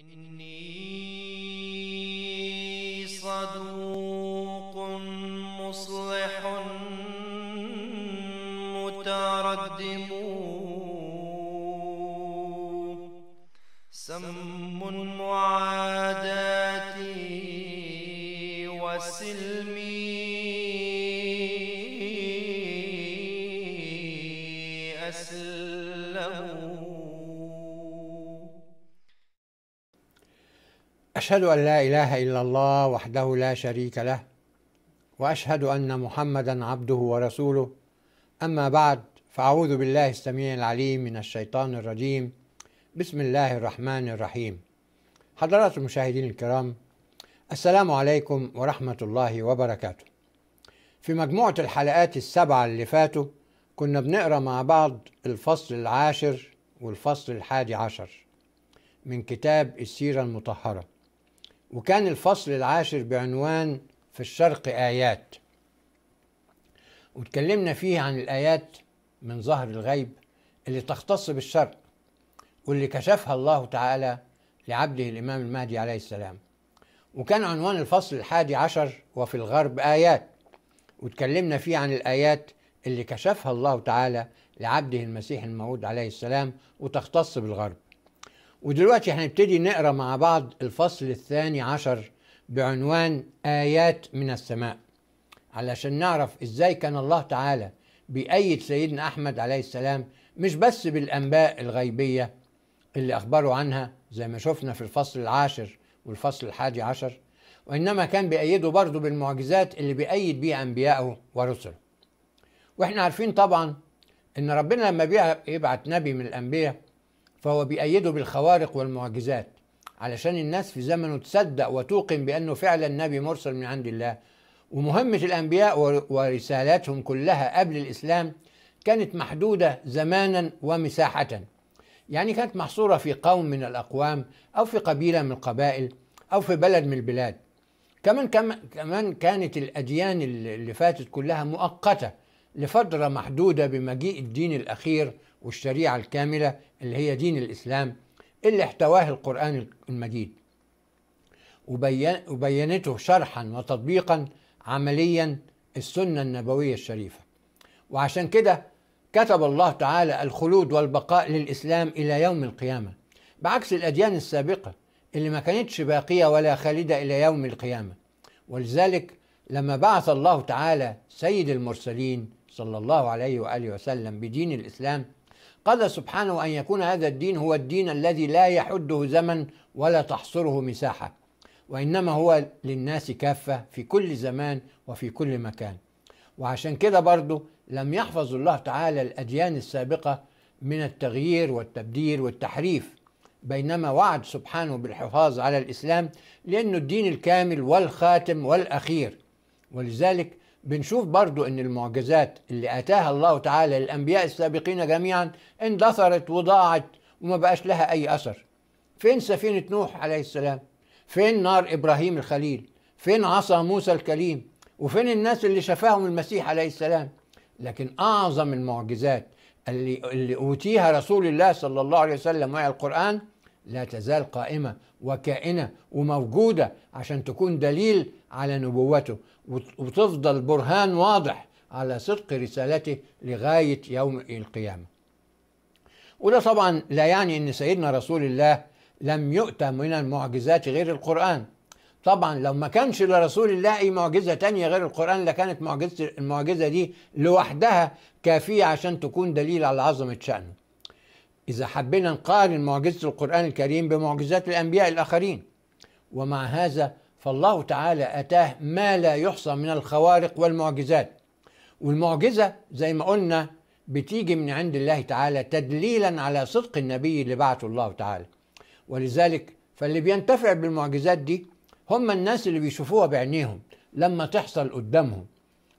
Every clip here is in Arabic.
إني صدوق أشهد أن لا إله إلا الله وحده لا شريك له وأشهد أن محمدا عبده ورسوله أما بعد فأعوذ بالله السميع العليم من الشيطان الرجيم بسم الله الرحمن الرحيم حضرات المشاهدين الكرام السلام عليكم ورحمة الله وبركاته في مجموعة الحلقات السبعة اللي فاتوا كنا بنقرأ مع بعض الفصل العاشر والفصل الحادي عشر من كتاب السيرة المطهرة وكان الفصل العاشر بعنوان في الشرق آيات وتكلمنا فيه عن الآيات من ظهر الغيب اللي تختص بالشرق واللي كشفها الله تعالى لعبده الإمام المهدي عليه السلام وكان عنوان الفصل الحادي عشر وفي الغرب آيات وتكلمنا فيه عن الآيات اللي كشفها الله تعالى لعبده المسيح الموعود عليه السلام وتختص بالغرب ودلوقتي هنبتدي نقرا مع بعض الفصل الثاني عشر بعنوان آيات من السماء علشان نعرف ازاي كان الله تعالى بيأيد سيدنا أحمد عليه السلام مش بس بالأنباء الغيبية اللي أخبروا عنها زي ما شفنا في الفصل العاشر والفصل الحادي عشر وإنما كان بيأيده برضه بالمعجزات اللي بيأيد بيها أنبيائه ورسله وإحنا عارفين طبعا إن ربنا لما بيبعت نبي من الأنبياء فهو بيأيده بالخوارق والمعجزات علشان الناس في زمنه تصدق وتوقن بأنه فعلا نبي مرسل من عند الله ومهمة الأنبياء ورسالاتهم كلها قبل الإسلام كانت محدودة زمانا ومساحة يعني كانت محصورة في قوم من الأقوام أو في قبيلة من القبائل أو في بلد من البلاد كمان كمان كانت الأديان اللي فاتت كلها مؤقتة لفترة محدودة بمجيء الدين الأخير والشريعة الكاملة اللي هي دين الإسلام اللي احتواه القرآن المجيد وبينته شرحا وتطبيقا عمليا السنة النبوية الشريفة وعشان كده كتب الله تعالى الخلود والبقاء للإسلام إلى يوم القيامة بعكس الأديان السابقة اللي ما كانتش باقية ولا خالدة إلى يوم القيامة ولذلك لما بعث الله تعالى سيد المرسلين صلى الله عليه وآله وسلم بدين الإسلام قضى سبحانه أن يكون هذا الدين هو الدين الذي لا يحده زمن ولا تحصره مساحة وإنما هو للناس كافة في كل زمان وفي كل مكان وعشان كده برضه لم يحفظ الله تعالى الأديان السابقة من التغيير والتبديل والتحريف بينما وعد سبحانه بالحفاظ على الإسلام لأنه الدين الكامل والخاتم والأخير ولذلك بنشوف برضو ان المعجزات اللي اتاها الله تعالى للانبياء السابقين جميعا اندثرت وضاعت وما بقاش لها اي اثر فين سفينه نوح عليه السلام فين نار ابراهيم الخليل فين عصا موسى الكليم وفين الناس اللي شفاهم المسيح عليه السلام لكن اعظم المعجزات اللي اللي اوتيها رسول الله صلى الله عليه وسلم وهي القران لا تزال قائمه وكائنه وموجوده عشان تكون دليل على نبوته وتفضل برهان واضح على صدق رسالته لغايه يوم القيامه. وده طبعا لا يعني ان سيدنا رسول الله لم يؤتى من المعجزات غير القران. طبعا لو ما كانش لرسول الله اي معجزه تانية غير القران لكانت معجزه المعجزه دي لوحدها كافيه عشان تكون دليل على عظمه شانه. إذا حبينا نقارن معجزة القرآن الكريم بمعجزات الأنبياء الآخرين ومع هذا فالله تعالى أتاه ما لا يحصى من الخوارق والمعجزات والمعجزة زي ما قلنا بتيجي من عند الله تعالى تدليلا على صدق النبي اللي بعته الله تعالى ولذلك فاللي بينتفع بالمعجزات دي هم الناس اللي بيشوفوها بعينيهم لما تحصل قدامهم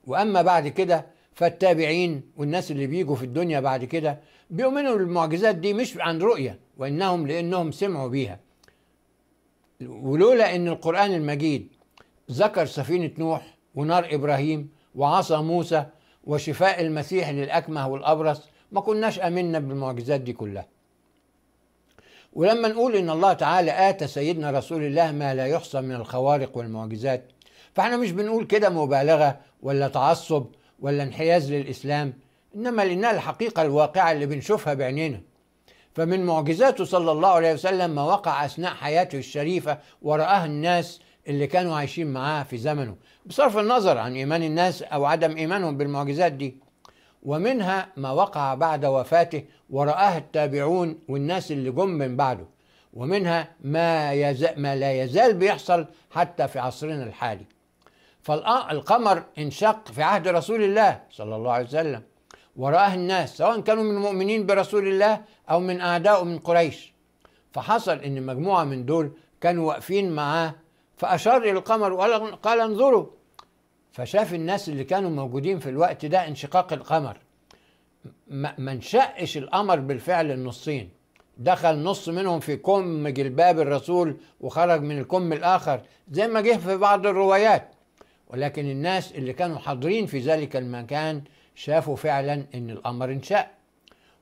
وأما بعد كده فالتابعين والناس اللي بيجوا في الدنيا بعد كده بيؤمنوا بالمعجزات دي مش عن رؤية وإنهم لأنهم سمعوا بيها ولولا أن القرآن المجيد ذكر سفينة نوح ونار إبراهيم وعصا موسى وشفاء المسيح للأكمه والأبرص ما كناش أمنا بالمعجزات دي كلها ولما نقول إن الله تعالى آتى سيدنا رسول الله ما لا يحصى من الخوارق والمعجزات فاحنا مش بنقول كده مبالغة ولا تعصب ولا انحياز للإسلام إنما لنا الحقيقة الواقعة اللي بنشوفها بعينينا فمن معجزاته صلى الله عليه وسلم ما وقع أثناء حياته الشريفة ورآها الناس اللي كانوا عايشين معاه في زمنه بصرف النظر عن إيمان الناس أو عدم إيمانهم بالمعجزات دي ومنها ما وقع بعد وفاته وراها التابعون والناس اللي جم من بعده ومنها ما, يز... ما لا يزال بيحصل حتى في عصرنا الحالي فالقمر انشق في عهد رسول الله صلى الله عليه وسلم وراه الناس سواء كانوا من المؤمنين برسول الله أو من أعدائه من قريش فحصل أن مجموعة من دول كانوا واقفين معاه فأشار إلى القمر وقال انظروا فشاف الناس اللي كانوا موجودين في الوقت ده انشقاق القمر ما انشقش القمر بالفعل النصين دخل نص منهم في كم جلباب الرسول وخرج من الكم الآخر زي ما جه في بعض الروايات ولكن الناس اللي كانوا حاضرين في ذلك المكان شافوا فعلا ان القمر انشق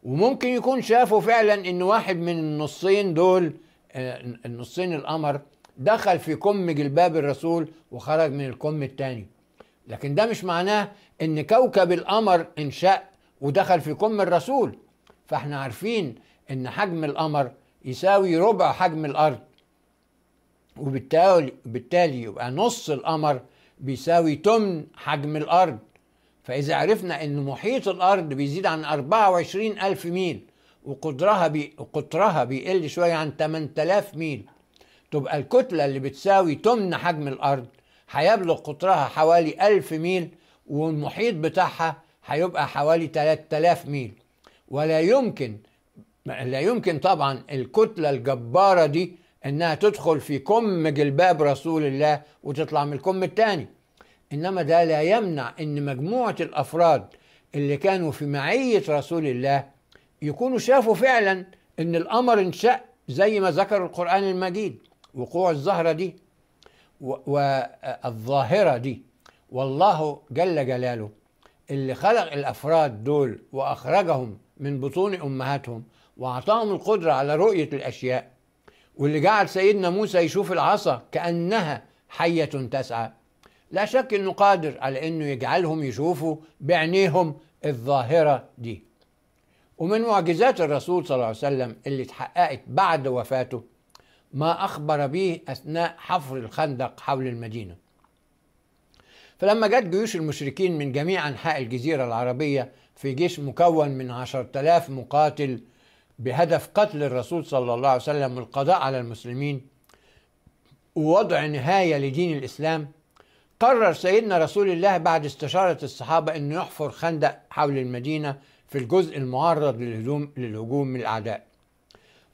وممكن يكون شافوا فعلا ان واحد من النصين دول آه، النصين القمر دخل في كم جلباب الرسول وخرج من الكم الثاني لكن ده مش معناه ان كوكب القمر انشق ودخل في كم الرسول فاحنا عارفين ان حجم القمر يساوي ربع حجم الارض وبالتالي بالتالي يبقى نص القمر بيساوي تمن حجم الارض فإذا عرفنا أن محيط الأرض بيزيد عن 24 ألف ميل وقطرها بي قطرها بيقل شوية عن 8000 ميل تبقى الكتلة اللي بتساوي تمن حجم الأرض هيبلغ قطرها حوالي 1000 ميل والمحيط بتاعها هيبقى حوالي 3000 ميل ولا يمكن لا يمكن طبعا الكتلة الجبارة دي انها تدخل في كم جلباب رسول الله وتطلع من الكم الثاني انما ده لا يمنع ان مجموعه الافراد اللي كانوا في معيه رسول الله يكونوا شافوا فعلا ان القمر انشق زي ما ذكر القران المجيد وقوع الزهره دي والظاهره دي والله جل جلاله اللي خلق الافراد دول واخرجهم من بطون امهاتهم واعطاهم القدره على رؤيه الاشياء واللي جعل سيدنا موسى يشوف العصا كانها حيه تسعى لا شك انه قادر على انه يجعلهم يشوفوا بعينيهم الظاهره دي ومن معجزات الرسول صلى الله عليه وسلم اللي اتحققت بعد وفاته ما اخبر به اثناء حفر الخندق حول المدينه فلما جت جيوش المشركين من جميع انحاء الجزيره العربيه في جيش مكون من 10,000 مقاتل بهدف قتل الرسول صلى الله عليه وسلم والقضاء على المسلمين ووضع نهاية لدين الإسلام قرر سيدنا رسول الله بعد استشارة الصحابة أنه يحفر خندق حول المدينة في الجزء المعرض للهجوم للهجوم من الأعداء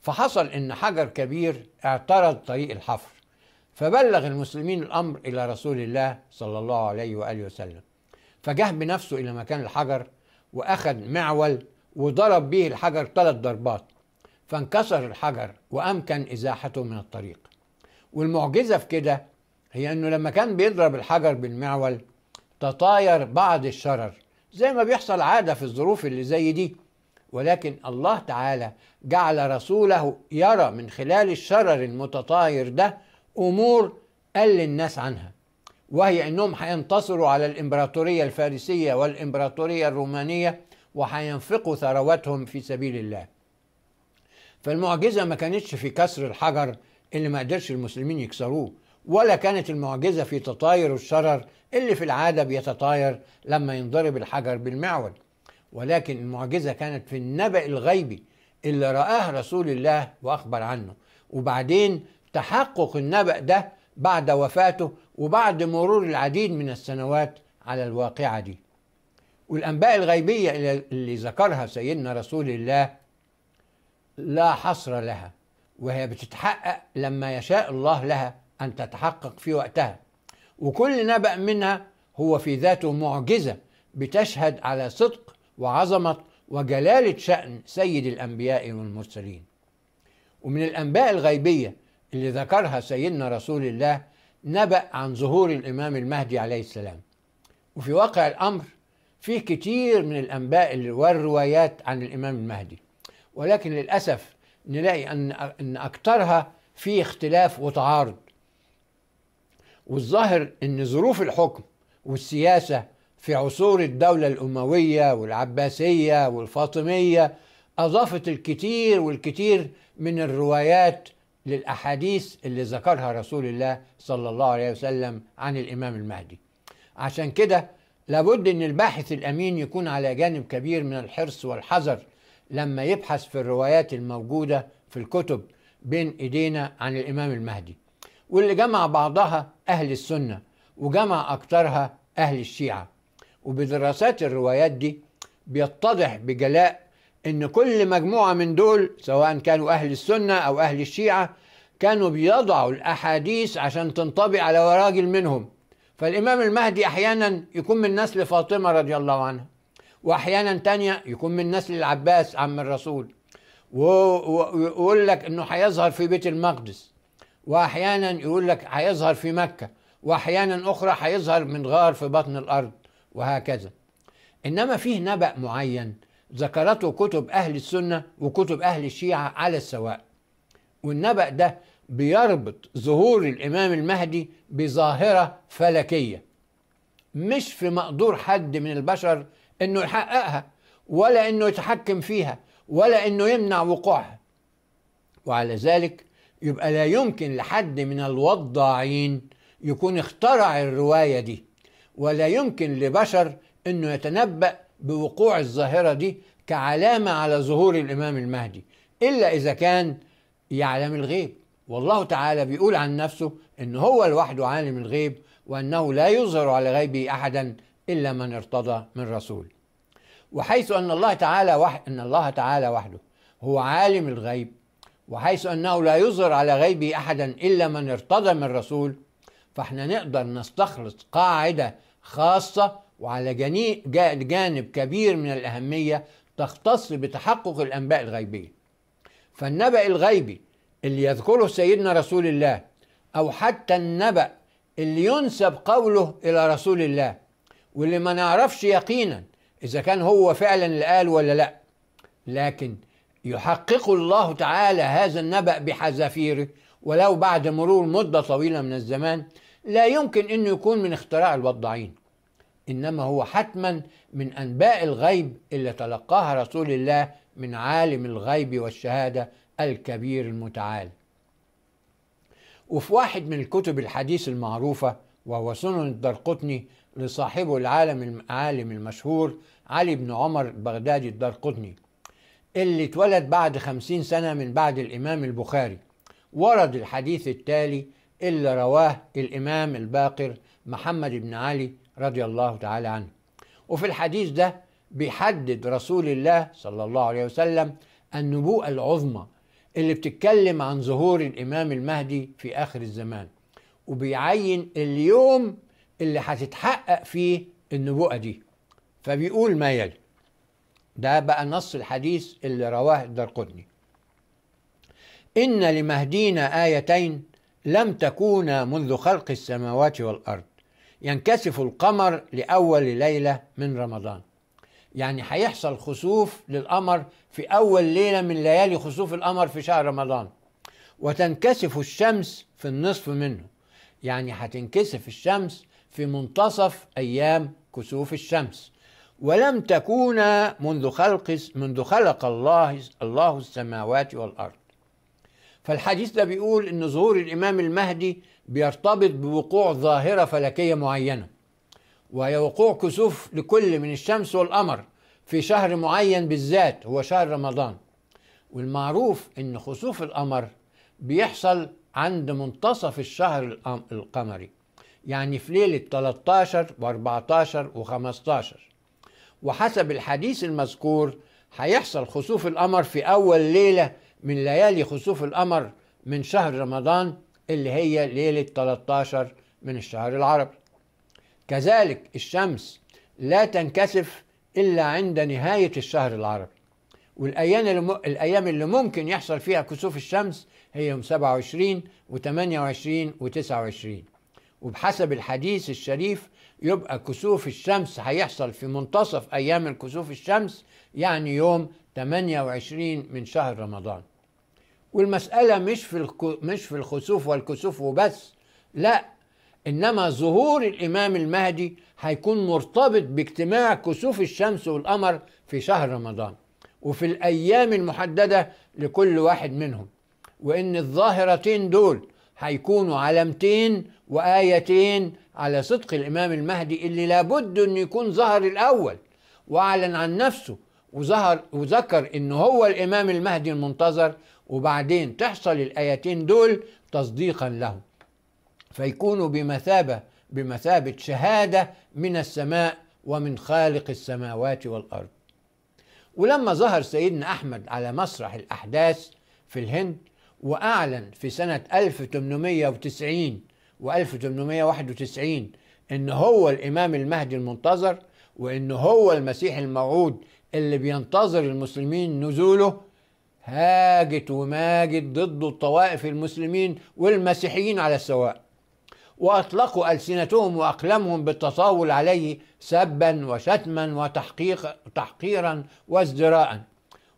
فحصل أن حجر كبير اعترض طريق الحفر فبلغ المسلمين الأمر إلى رسول الله صلى الله عليه وآله وسلم فجه بنفسه إلى مكان الحجر وأخذ معول وضرب به الحجر ثلاث ضربات فانكسر الحجر وأمكن إزاحته من الطريق والمعجزة في كده هي انه لما كان بيضرب الحجر بالمعول تطاير بعض الشرر زي ما بيحصل عاده في الظروف اللي زي دي ولكن الله تعالى جعل رسوله يرى من خلال الشرر المتطاير ده امور قال الناس عنها وهي انهم هينتصروا على الامبراطوريه الفارسيه والامبراطوريه الرومانيه وهينفقوا ثرواتهم في سبيل الله. فالمعجزه ما كانتش في كسر الحجر اللي ما قدرش المسلمين يكسروه، ولا كانت المعجزة في تطاير الشرر اللي في العادة بيتطاير لما ينضرب الحجر بالمعول ولكن المعجزة كانت في النبأ الغيبي اللي رآه رسول الله وأخبر عنه وبعدين تحقق النبأ ده بعد وفاته وبعد مرور العديد من السنوات على الواقعة دي والأنباء الغيبية اللي ذكرها سيدنا رسول الله لا حصر لها وهي بتتحقق لما يشاء الله لها أن تتحقق في وقتها وكل نبأ منها هو في ذاته معجزة بتشهد على صدق وعظمة وجلالة شأن سيد الأنبياء والمرسلين ومن الأنباء الغيبية اللي ذكرها سيدنا رسول الله نبأ عن ظهور الإمام المهدي عليه السلام وفي واقع الأمر في كتير من الأنباء والروايات عن الإمام المهدي ولكن للأسف نلاقي أن أكثرها في اختلاف وتعارض والظاهر ان ظروف الحكم والسياسه في عصور الدوله الامويه والعباسيه والفاطميه اضافت الكثير والكثير من الروايات للاحاديث اللي ذكرها رسول الله صلى الله عليه وسلم عن الامام المهدي عشان كده لابد ان الباحث الامين يكون على جانب كبير من الحرص والحذر لما يبحث في الروايات الموجوده في الكتب بين ايدينا عن الامام المهدي واللي جمع بعضها أهل السنة وجمع أكثرها أهل الشيعة وبدراسات الروايات دي بيتضح بجلاء إن كل مجموعة من دول سواء كانوا أهل السنة أو أهل الشيعة كانوا بيضعوا الأحاديث عشان تنطبق على راجل منهم فالإمام المهدي أحيانا يكون من نسل فاطمة رضي الله عنها وأحيانا تانية يكون من نسل العباس عم الرسول ويقول لك إنه هيظهر في بيت المقدس واحيانا يقول لك هيظهر في مكه واحيانا اخرى هيظهر من غار في بطن الارض وهكذا انما فيه نبأ معين ذكرته كتب اهل السنه وكتب اهل الشيعه على السواء والنبأ ده بيربط ظهور الامام المهدي بظاهره فلكيه مش في مقدور حد من البشر انه يحققها ولا انه يتحكم فيها ولا انه يمنع وقوعها وعلى ذلك يبقى لا يمكن لحد من الوضاعين يكون اخترع الرواية دي ولا يمكن لبشر أنه يتنبأ بوقوع الظاهرة دي كعلامة على ظهور الإمام المهدي إلا إذا كان يعلم الغيب والله تعالى بيقول عن نفسه أن هو لوحده عالم الغيب وأنه لا يظهر على غيبه أحدا إلا من ارتضى من رسول وحيث أن الله تعالى وح... أن الله تعالى وحده هو عالم الغيب وحيث أنه لا يظهر على غيبه أحدا إلا من ارتضى من رسول فإحنا نقدر نستخلص قاعدة خاصة وعلى جانب كبير من الأهمية تختص بتحقق الأنباء الغيبية فالنبأ الغيبي اللي يذكره سيدنا رسول الله أو حتى النبأ اللي ينسب قوله إلى رسول الله واللي ما نعرفش يقينا إذا كان هو فعلا اللي قال ولا لأ لكن يحقق الله تعالى هذا النبأ بحذافيره ولو بعد مرور مدة طويلة من الزمان لا يمكن أنه يكون من اختراع الوضعين إنما هو حتما من أنباء الغيب اللي تلقاها رسول الله من عالم الغيب والشهادة الكبير المتعال وفي واحد من الكتب الحديث المعروفة وهو سنن الدرقطني لصاحبه العالم العالم المشهور علي بن عمر البغدادي الدرقطني اللي اتولد بعد خمسين سنة من بعد الإمام البخاري ورد الحديث التالي اللي رواه الإمام الباقر محمد بن علي رضي الله تعالى عنه وفي الحديث ده بيحدد رسول الله صلى الله عليه وسلم النبوءة العظمى اللي بتتكلم عن ظهور الإمام المهدي في آخر الزمان وبيعين اليوم اللي هتتحقق فيه النبوءة دي فبيقول ما يلي ده بقى نص الحديث اللي رواه الدرقطني إن لمهدينا آيتين لم تكونا منذ خلق السماوات والأرض ينكسف القمر لأول ليلة من رمضان يعني هيحصل خسوف للقمر في أول ليلة من ليالي خسوف القمر في شهر رمضان وتنكسف الشمس في النصف منه يعني هتنكسف الشمس في منتصف أيام كسوف الشمس ولم تكونا منذ خلق منذ خلق الله الله السماوات والارض فالحديث ده بيقول ان ظهور الامام المهدي بيرتبط بوقوع ظاهره فلكيه معينه وهي وقوع كسوف لكل من الشمس والقمر في شهر معين بالذات هو شهر رمضان والمعروف ان خسوف القمر بيحصل عند منتصف الشهر القمري يعني في ليله 13 و14 و15 وحسب الحديث المذكور هيحصل خسوف القمر في أول ليلة من ليالي خسوف القمر من شهر رمضان اللي هي ليلة 13 من الشهر العربي كذلك الشمس لا تنكسف إلا عند نهاية الشهر العربي والأيام الأيام اللي ممكن يحصل فيها كسوف الشمس هي يوم 27 و28 و29 وبحسب الحديث الشريف يبقى كسوف الشمس هيحصل في منتصف أيام الكسوف الشمس يعني يوم 28 من شهر رمضان والمسألة مش في مش في الخسوف والكسوف وبس لا إنما ظهور الإمام المهدي هيكون مرتبط باجتماع كسوف الشمس والقمر في شهر رمضان وفي الأيام المحددة لكل واحد منهم وإن الظاهرتين دول هيكونوا علامتين وآيتين على صدق الإمام المهدي اللي لابد أن يكون ظهر الأول وأعلن عن نفسه وظهر وذكر أنه هو الإمام المهدي المنتظر وبعدين تحصل الآيتين دول تصديقا له فيكونوا بمثابة بمثابة شهادة من السماء ومن خالق السماوات والأرض ولما ظهر سيدنا أحمد على مسرح الأحداث في الهند وأعلن في سنة 1890 و 1891 إن هو الإمام المهدي المنتظر وإن هو المسيح الموعود اللي بينتظر المسلمين نزوله هاجت وماجت ضده الطوائف المسلمين والمسيحيين على السواء وأطلقوا ألسنتهم وأقلامهم بالتطاول عليه سبا وشتما وتحقيق وتحقيرا وازدراء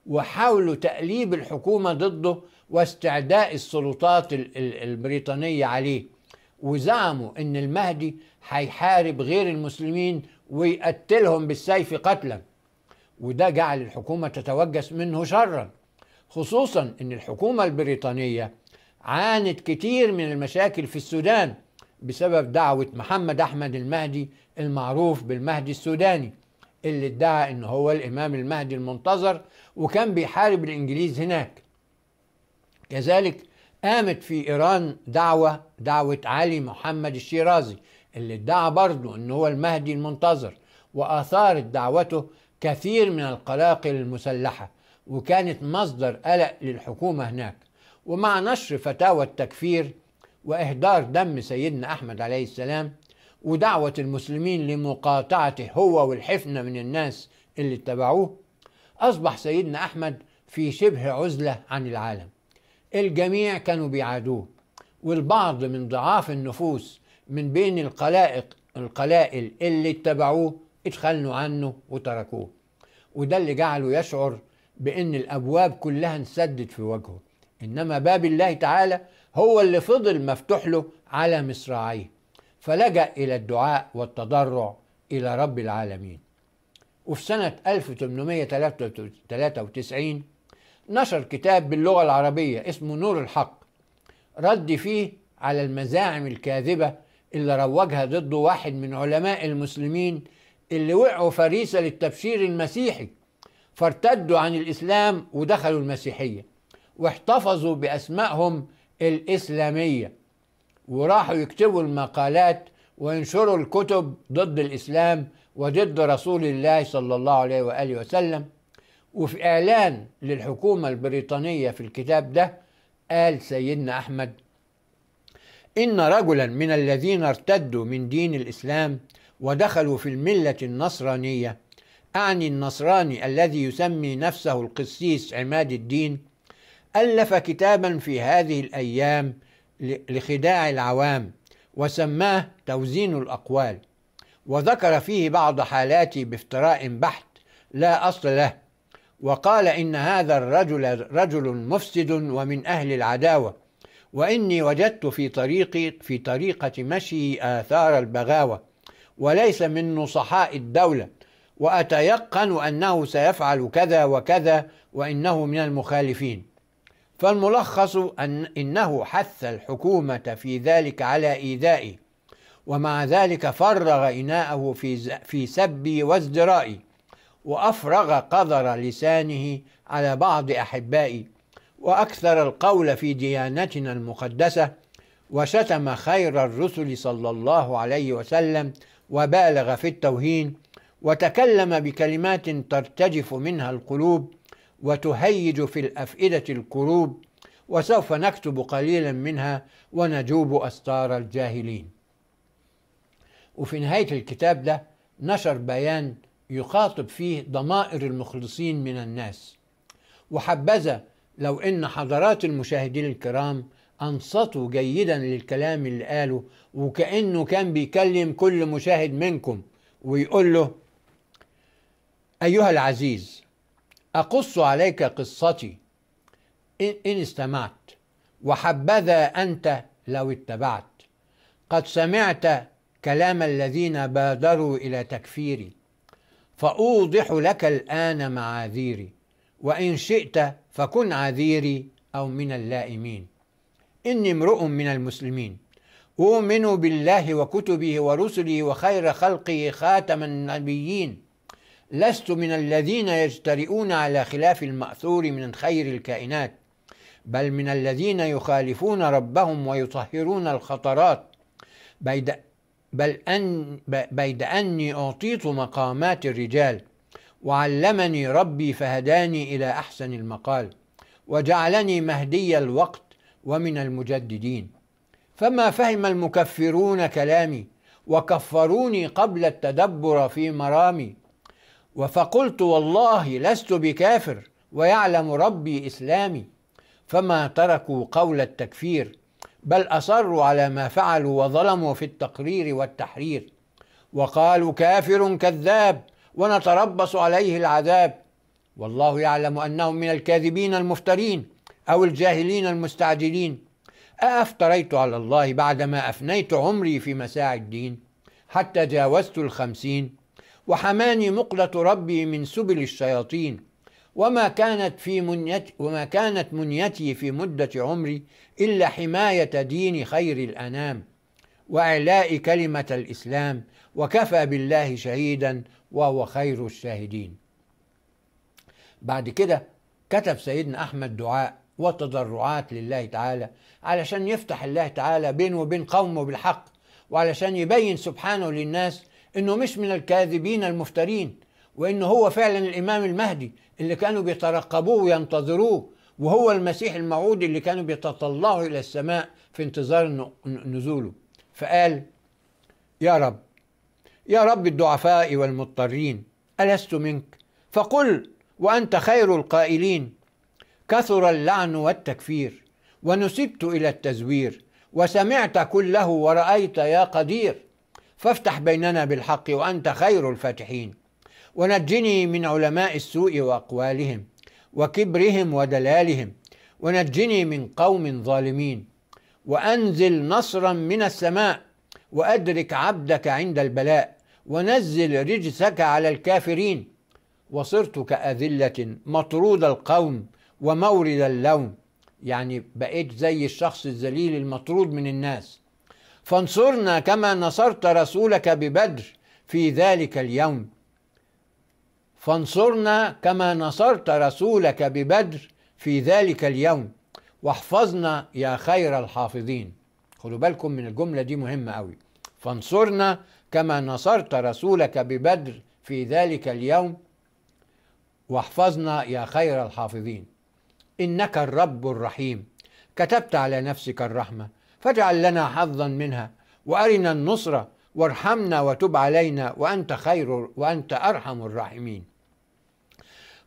وحاولوا تأليب الحكومة ضده واستعداء السلطات البريطانية عليه وزعموا أن المهدي هيحارب غير المسلمين ويقتلهم بالسيف قتلا وده جعل الحكومة تتوجس منه شرا خصوصا أن الحكومة البريطانية عانت كتير من المشاكل في السودان بسبب دعوة محمد أحمد المهدي المعروف بالمهدي السوداني اللي ادعى أنه هو الإمام المهدي المنتظر وكان بيحارب الإنجليز هناك كذلك قامت في إيران دعوة دعوة علي محمد الشيرازي اللي ادعى برضه ان هو المهدي المنتظر وأثارت دعوته كثير من القلاقل المسلحة وكانت مصدر قلق للحكومة هناك ومع نشر فتاوى التكفير وإهدار دم سيدنا أحمد عليه السلام ودعوة المسلمين لمقاطعته هو والحفنة من الناس اللي اتبعوه أصبح سيدنا أحمد في شبه عزلة عن العالم الجميع كانوا بيعادوه والبعض من ضعاف النفوس من بين القلائق القلائل اللي اتبعوه اتخلوا عنه وتركوه وده اللي جعله يشعر بأن الأبواب كلها انسدت في وجهه إنما باب الله تعالى هو اللي فضل مفتوح له على مصراعيه فلجأ إلى الدعاء والتضرع إلى رب العالمين وفي سنة 1893 نشر كتاب باللغة العربية اسمه نور الحق رد فيه على المزاعم الكاذبة اللي روجها ضده واحد من علماء المسلمين اللي وقعوا فريسة للتبشير المسيحي فارتدوا عن الإسلام ودخلوا المسيحية واحتفظوا بأسمائهم الإسلامية وراحوا يكتبوا المقالات وينشروا الكتب ضد الإسلام وضد رسول الله صلى الله عليه وآله وسلم وفي إعلان للحكومة البريطانية في الكتاب ده قال سيدنا أحمد إن رجلا من الذين ارتدوا من دين الإسلام ودخلوا في الملة النصرانية أعني النصراني الذي يسمي نفسه القسيس عماد الدين ألف كتابا في هذه الأيام لخداع العوام وسماه توزين الأقوال وذكر فيه بعض حالاتي بافتراء بحت لا أصل له وقال إن هذا الرجل رجل مفسد ومن أهل العداوة وإني وجدت في طريقي في طريقة مشي آثار البغاوة وليس من نصحاء الدولة وأتيقن أنه سيفعل كذا وكذا وإنه من المخالفين فالملخص أن إنه حث الحكومة في ذلك على إيذائي ومع ذلك فرغ إناءه في, في سبي وازدرائي وافرغ قذر لسانه على بعض احبائي واكثر القول في ديانتنا المقدسه وشتم خير الرسل صلى الله عليه وسلم وبالغ في التوهين وتكلم بكلمات ترتجف منها القلوب وتهيج في الافئده الكروب وسوف نكتب قليلا منها ونجوب استار الجاهلين وفي نهايه الكتاب ده نشر بيان يخاطب فيه ضمائر المخلصين من الناس وحبذا لو ان حضرات المشاهدين الكرام انصتوا جيدا للكلام اللي قاله وكانه كان بيكلم كل مشاهد منكم ويقول له ايها العزيز اقص عليك قصتي ان استمعت وحبذا انت لو اتبعت قد سمعت كلام الذين بادروا الى تكفيري فأوضح لك الآن معاذيري وإن شئت فكن عذيري أو من اللائمين إني امرؤ من المسلمين أؤمن بالله وكتبه ورسله وخير خلقه خاتم النبيين لست من الذين يجترئون على خلاف المأثور من خير الكائنات بل من الذين يخالفون ربهم ويطهرون الخطرات بل أن بيد أني أعطيت مقامات الرجال وعلمني ربي فهداني إلى أحسن المقال وجعلني مهدي الوقت ومن المجددين فما فهم المكفرون كلامي وكفروني قبل التدبر في مرامي وفقلت والله لست بكافر ويعلم ربي إسلامي فما تركوا قول التكفير بل اصروا على ما فعلوا وظلموا في التقرير والتحرير وقالوا كافر كذاب ونتربص عليه العذاب والله يعلم انهم من الكاذبين المفترين او الجاهلين المستعجلين أأفتريت على الله بعدما أفنيت عمري في مساع الدين حتى جاوزت الخمسين وحماني مقلة ربي من سبل الشياطين وما كانت في منيتي وما كانت منيتي في مدة عمري إلا حماية دين خير الأنام وإعلاء كلمة الإسلام وكفى بالله شهيدا وهو خير الشاهدين. بعد كده كتب سيدنا أحمد دعاء وتضرعات لله تعالى علشان يفتح الله تعالى بينه وبين قومه بالحق وعلشان يبين سبحانه للناس انه مش من الكاذبين المفترين وإن هو فعلا الإمام المهدي اللي كانوا بيترقبوه وينتظروه وهو المسيح الموعود اللي كانوا بيتطلعوا إلى السماء في انتظار نزوله فقال يا رب يا رب الضعفاء والمضطرين ألست منك فقل وأنت خير القائلين كثر اللعن والتكفير ونسبت إلى التزوير وسمعت كله ورأيت يا قدير فافتح بيننا بالحق وأنت خير الفاتحين ونجني من علماء السوء واقوالهم وكبرهم ودلالهم ونجني من قوم ظالمين وانزل نصرا من السماء وادرك عبدك عند البلاء ونزل رجسك على الكافرين وصرت كاذله مطرود القوم ومورد اللوم يعني بقيت زي الشخص الذليل المطرود من الناس فانصرنا كما نصرت رسولك ببدر في ذلك اليوم فانصرنا كما نصرت رسولك ببدر في ذلك اليوم واحفظنا يا خير الحافظين خدوا بالكم من الجملة دي مهمة قوي فانصرنا كما نصرت رسولك ببدر في ذلك اليوم واحفظنا يا خير الحافظين إنك الرب الرحيم كتبت على نفسك الرحمة فاجعل لنا حظا منها وأرنا النصرة وارحمنا وتب علينا وأنت خير وأنت أرحم الراحمين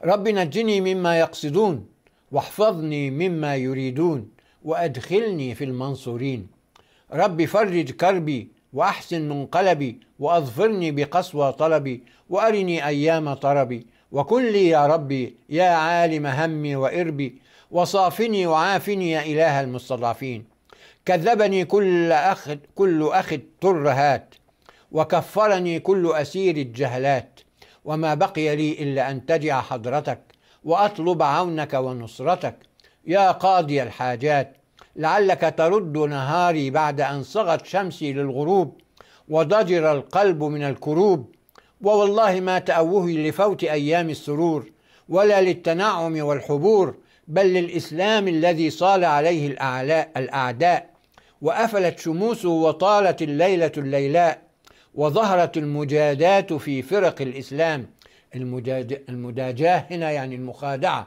رب نجني مما يقصدون واحفظني مما يريدون وادخلني في المنصورين رب فرج كربي واحسن منقلبي واظفرني بقسوى طلبي وارني ايام طربي وكن لي يا ربي يا عالم همي وإربي وصافني وعافني يا إله المستضعفين كذبني كل أخ كل أخ الترهات وكفرني كل أسير الجهلات وما بقي لي إلا أن تجع حضرتك وأطلب عونك ونصرتك يا قاضي الحاجات لعلك ترد نهاري بعد أن صغت شمسي للغروب وضجر القلب من الكروب ووالله ما تأوهي لفوت أيام السرور ولا للتنعم والحبور بل للإسلام الذي صال عليه الأعلاء الأعداء وأفلت شموسه وطالت الليلة الليلاء وظهرت المجادات في فرق الإسلام المداجاة هنا يعني المخادعة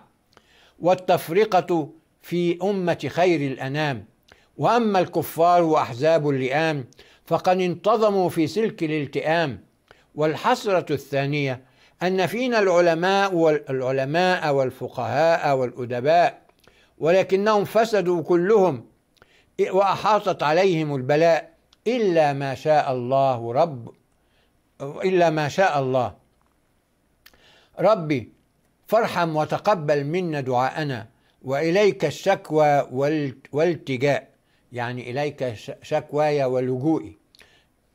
والتفرقة في أمة خير الأنام وأما الكفار وأحزاب اللئام فقد انتظموا في سلك الالتئام والحسرة الثانية أن فينا العلماء والعلماء والفقهاء والأدباء ولكنهم فسدوا كلهم وأحاطت عليهم البلاء إلا ما شاء الله رب إلا ما شاء الله ربي فارحم وتقبل منا دعاءنا وإليك الشكوى والتجاء يعني إليك شكواي ولجوئي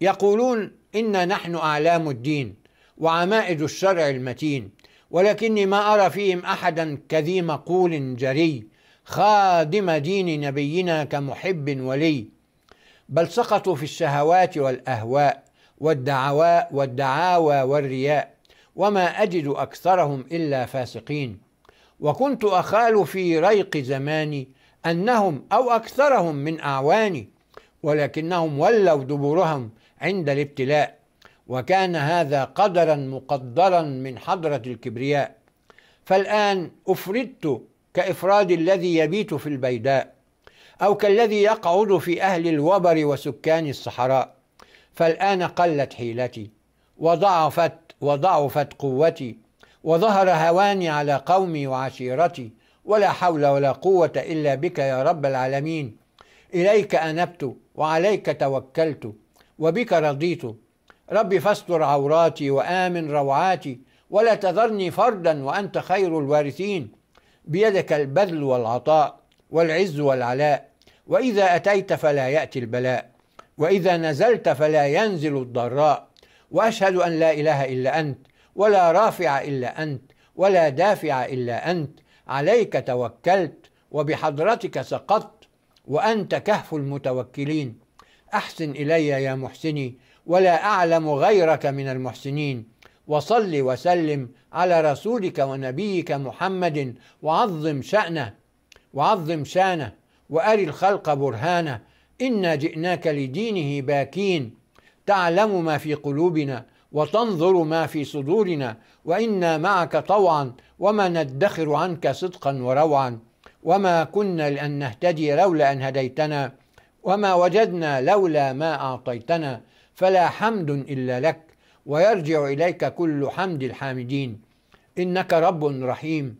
يقولون إنا نحن أعلام الدين وعمائد الشرع المتين ولكني ما أرى فيهم أحدا كذي مقول جري خادم دين نبينا كمحب ولي بل سقطوا في الشهوات والاهواء والدعواء والدعاوى والرياء وما اجد اكثرهم الا فاسقين وكنت اخال في ريق زماني انهم او اكثرهم من اعواني ولكنهم ولوا دبورهم عند الابتلاء وكان هذا قدرا مقدرا من حضره الكبرياء فالان افردت كافراد الذي يبيت في البيداء أو كالذي يقعد في أهل الوبر وسكان الصحراء فالآن قلت حيلتي وضعفت وضعفت قوتي وظهر هواني على قومي وعشيرتي ولا حول ولا قوة إلا بك يا رب العالمين إليك أنبت وعليك توكلت وبك رضيت رب فاستر عوراتي وآمن روعاتي ولا تذرني فردا وأنت خير الوارثين بيدك البذل والعطاء والعز والعلاء واذا اتيت فلا ياتي البلاء واذا نزلت فلا ينزل الضراء واشهد ان لا اله الا انت ولا رافع الا انت ولا دافع الا انت عليك توكلت وبحضرتك سقطت وانت كهف المتوكلين احسن الي يا محسني ولا اعلم غيرك من المحسنين وصل وسلم على رسولك ونبيك محمد وعظم شانه وعظم شانه وأر الخلق برهانا إنا جئناك لدينه باكين تعلم ما في قلوبنا وتنظر ما في صدورنا وإنا معك طوعا وما ندخر عنك صدقا وروعا وما كنا لأن نهتدي لولا أن هديتنا وما وجدنا لولا ما أعطيتنا فلا حمد إلا لك ويرجع إليك كل حمد الحامدين إنك رب رحيم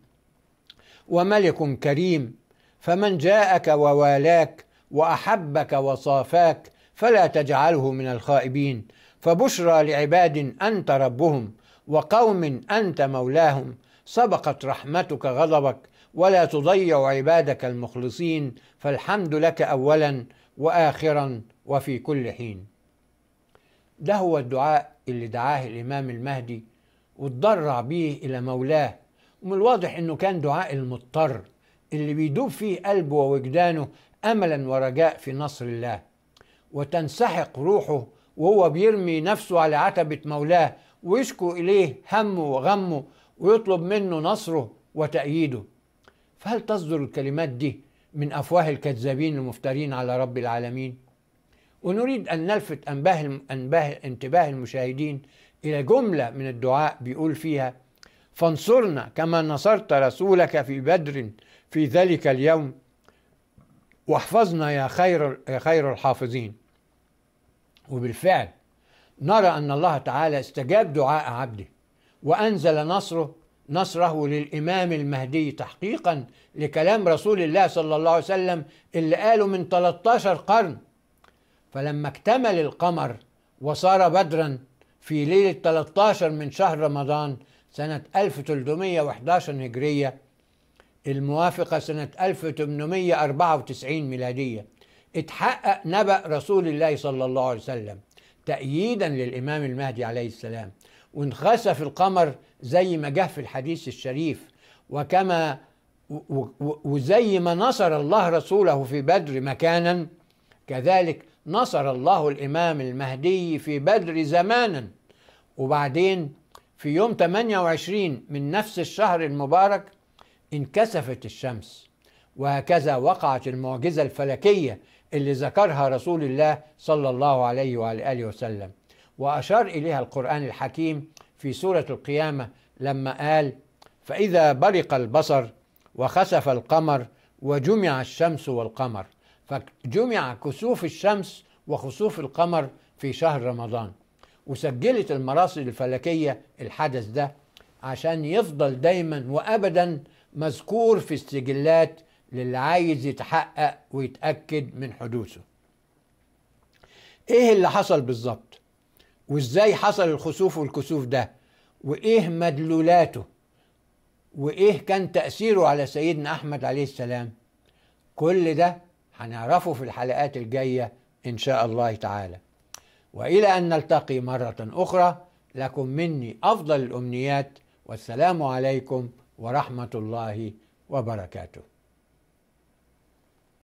وملك كريم فمن جاءك ووالاك واحبك وصافاك فلا تجعله من الخائبين فبشرى لعباد انت ربهم وقوم انت مولاهم سبقت رحمتك غضبك ولا تضيع عبادك المخلصين فالحمد لك اولا واخرا وفي كل حين ده هو الدعاء اللي دعاه الامام المهدي واتضرع بيه الى مولاه ومن الواضح انه كان دعاء المضطر اللي بيدوب فيه قلبه ووجدانه املا ورجاء في نصر الله وتنسحق روحه وهو بيرمي نفسه على عتبه مولاه ويشكو اليه همه وغمه ويطلب منه نصره وتأييده فهل تصدر الكلمات دي من أفواه الكذابين المفترين على رب العالمين ونريد أن نلفت أنباه, أنباه انتباه المشاهدين إلى جملة من الدعاء بيقول فيها فانصرنا كما نصرت رسولك في بدر في ذلك اليوم واحفظنا يا خير يا خير الحافظين وبالفعل نرى ان الله تعالى استجاب دعاء عبده وانزل نصره نصره للامام المهدي تحقيقا لكلام رسول الله صلى الله عليه وسلم اللي قاله من 13 قرن فلما اكتمل القمر وصار بدرا في ليله 13 من شهر رمضان سنه 1311 هجريه الموافقة سنة 1894 ميلادية اتحقق نبأ رسول الله صلى الله عليه وسلم تأييدا للإمام المهدي عليه السلام وانخسف القمر زي ما جه في الحديث الشريف وكما وزي ما نصر الله رسوله في بدر مكانا كذلك نصر الله الإمام المهدي في بدر زمانا وبعدين في يوم 28 من نفس الشهر المبارك انكسفت الشمس وهكذا وقعت المعجزة الفلكية اللي ذكرها رسول الله صلى الله عليه وعلى آله وسلم وأشار إليها القرآن الحكيم في سورة القيامة لما قال فإذا برق البصر وخسف القمر وجمع الشمس والقمر فجمع كسوف الشمس وخسوف القمر في شهر رمضان وسجلت المراصد الفلكية الحدث ده عشان يفضل دايما وأبدا مذكور في السجلات للي عايز يتحقق ويتأكد من حدوثه ايه اللي حصل بالظبط وازاي حصل الخسوف والكسوف ده وايه مدلولاته وايه كان تأثيره على سيدنا أحمد عليه السلام كل ده هنعرفه في الحلقات الجاية إن شاء الله تعالى وإلى أن نلتقي مرة أخرى لكم مني أفضل الأمنيات والسلام عليكم ورحمه الله وبركاته